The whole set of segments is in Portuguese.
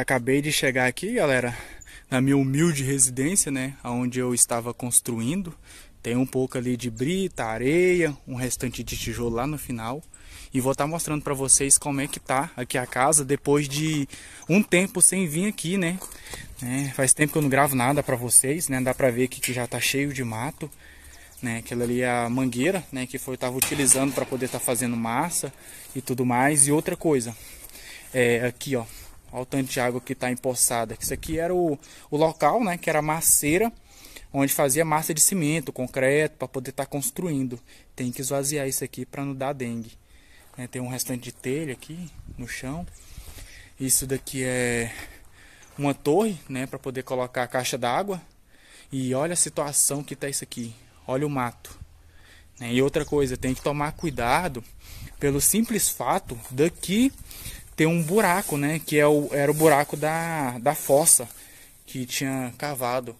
Acabei de chegar aqui, galera, na minha humilde residência, né? Onde eu estava construindo. Tem um pouco ali de brita, areia, um restante de tijolo lá no final. E vou estar tá mostrando para vocês como é que tá aqui a casa depois de um tempo sem vir aqui, né? É, faz tempo que eu não gravo nada para vocês, né? Dá para ver aqui que já tá cheio de mato, né? Aquela ali é a mangueira, né? Que foi, eu tava utilizando para poder estar tá fazendo massa e tudo mais. E outra coisa, é, aqui ó, Olha o tanto de água que está empoçada. Isso aqui era o, o local, né? Que era a maceira, onde fazia massa de cimento, concreto, para poder estar tá construindo. Tem que esvaziar isso aqui para não dar dengue. Né, tem um restante de telha aqui no chão. Isso daqui é uma torre, né? Para poder colocar a caixa d'água. E olha a situação que está isso aqui. Olha o mato. Né, e outra coisa, tem que tomar cuidado pelo simples fato daqui tem um buraco, né? Que é o, era o buraco da, da fossa que tinha cavado,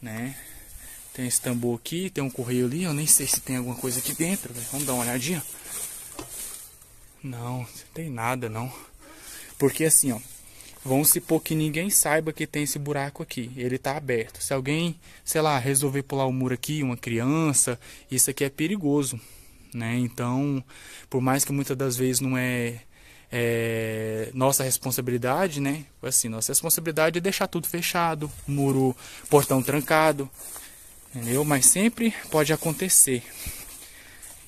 né? Tem esse tambor aqui, tem um correio ali, eu nem sei se tem alguma coisa aqui dentro, véio. vamos dar uma olhadinha. Não, não tem nada não. Porque assim, ó, vamos supor que ninguém saiba que tem esse buraco aqui, ele tá aberto. Se alguém, sei lá, resolver pular o muro aqui, uma criança, isso aqui é perigoso, né? Então, por mais que muitas das vezes não é é, nossa responsabilidade, né? Assim, nossa responsabilidade é deixar tudo fechado, muro, portão trancado, entendeu? Mas sempre pode acontecer.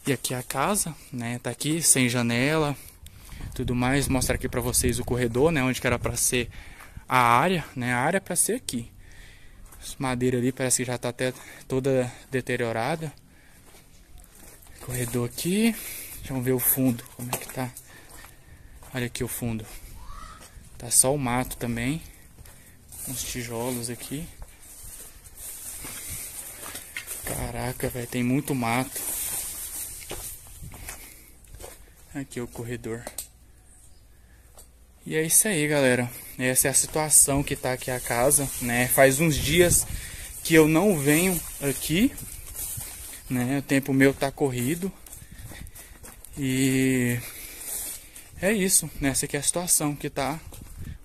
E aqui a casa, né? Tá aqui sem janela, tudo mais. Mostrar aqui para vocês o corredor, né? Onde que era para ser a área, né? A área é para ser aqui. As madeira ali parece que já tá até toda deteriorada. Corredor aqui. Vamos ver o fundo, como é que tá. Olha aqui o fundo. Tá só o mato também. Uns tijolos aqui. Caraca, velho, tem muito mato. Aqui é o corredor. E é isso aí, galera. Essa é a situação que tá aqui a casa, né? Faz uns dias que eu não venho aqui, né? O tempo meu tá corrido. E é isso, né? Essa aqui é a situação que tá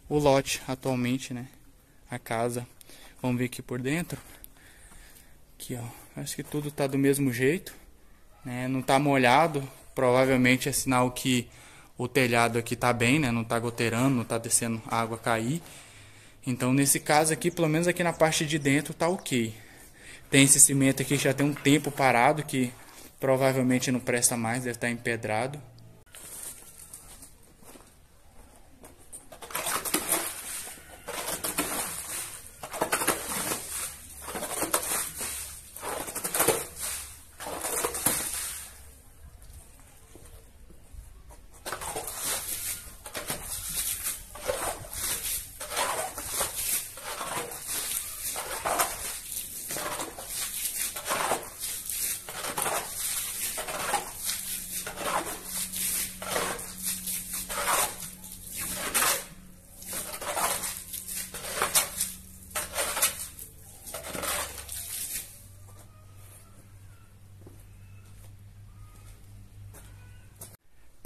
o lote atualmente, né? A casa. Vamos ver aqui por dentro. Aqui, ó. Acho que tudo tá do mesmo jeito, né? Não tá molhado, provavelmente é sinal que o telhado aqui tá bem, né? Não tá goteirando, não tá descendo água cair. Então, nesse caso aqui, pelo menos aqui na parte de dentro tá OK. Tem esse cimento aqui que já tem um tempo parado que provavelmente não presta mais, deve estar tá empedrado.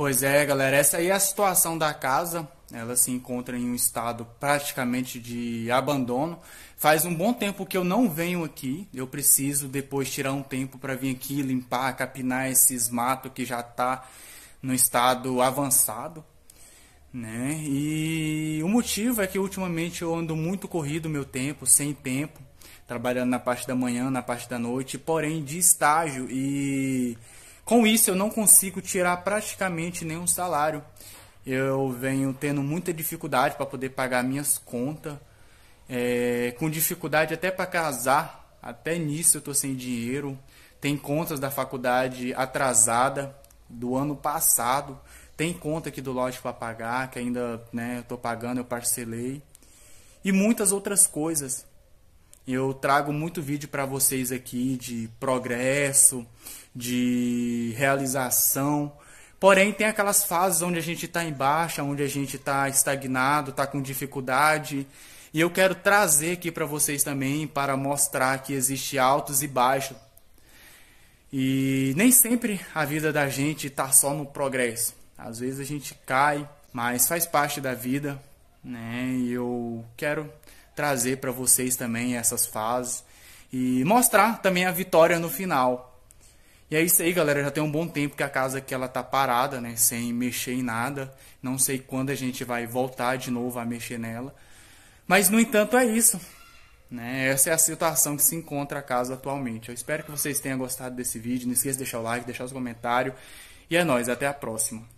Pois é, galera, essa aí é a situação da casa. Ela se encontra em um estado praticamente de abandono. Faz um bom tempo que eu não venho aqui. Eu preciso depois tirar um tempo para vir aqui limpar, capinar esses matos que já tá no estado avançado, né? E o motivo é que ultimamente eu ando muito corrido meu tempo, sem tempo, trabalhando na parte da manhã, na parte da noite, porém de estágio e com isso, eu não consigo tirar praticamente nenhum salário. Eu venho tendo muita dificuldade para poder pagar minhas contas, é, com dificuldade até para casar. Até nisso eu estou sem dinheiro. Tem contas da faculdade atrasada do ano passado. Tem conta aqui do lote para pagar, que ainda né, estou pagando, eu parcelei. E muitas outras coisas. Eu trago muito vídeo para vocês aqui de progresso, de realização. Porém, tem aquelas fases onde a gente está em baixa, onde a gente está estagnado, está com dificuldade. E eu quero trazer aqui para vocês também para mostrar que existe altos e baixos. E nem sempre a vida da gente está só no progresso. Às vezes a gente cai, mas faz parte da vida, né? E eu quero trazer para vocês também essas fases e mostrar também a vitória no final. E é isso aí, galera. Já tem um bom tempo que a casa que ela tá parada, né, sem mexer em nada. Não sei quando a gente vai voltar de novo a mexer nela. Mas no entanto é isso. Né? Essa é a situação que se encontra a casa atualmente. Eu espero que vocês tenham gostado desse vídeo. Não esqueça de deixar o like, deixar os comentários. E é nóis, até a próxima.